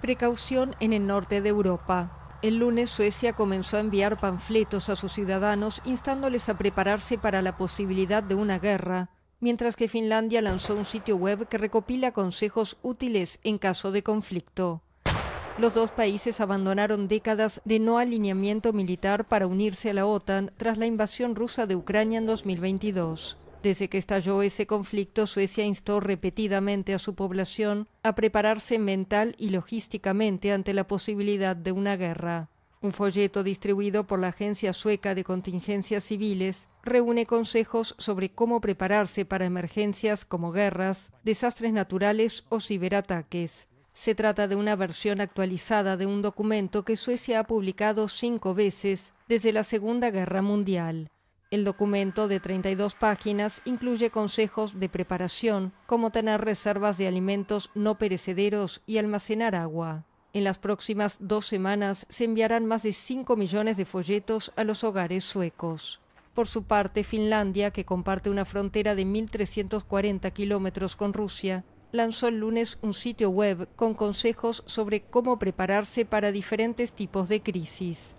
Precaución en el norte de Europa. El lunes Suecia comenzó a enviar panfletos a sus ciudadanos instándoles a prepararse para la posibilidad de una guerra, mientras que Finlandia lanzó un sitio web que recopila consejos útiles en caso de conflicto. Los dos países abandonaron décadas de no alineamiento militar para unirse a la OTAN tras la invasión rusa de Ucrania en 2022. Desde que estalló ese conflicto, Suecia instó repetidamente a su población a prepararse mental y logísticamente ante la posibilidad de una guerra. Un folleto distribuido por la Agencia Sueca de Contingencias Civiles reúne consejos sobre cómo prepararse para emergencias como guerras, desastres naturales o ciberataques. Se trata de una versión actualizada de un documento que Suecia ha publicado cinco veces desde la Segunda Guerra Mundial. El documento de 32 páginas incluye consejos de preparación, como tener reservas de alimentos no perecederos y almacenar agua. En las próximas dos semanas se enviarán más de 5 millones de folletos a los hogares suecos. Por su parte, Finlandia, que comparte una frontera de 1.340 kilómetros con Rusia, lanzó el lunes un sitio web con consejos sobre cómo prepararse para diferentes tipos de crisis.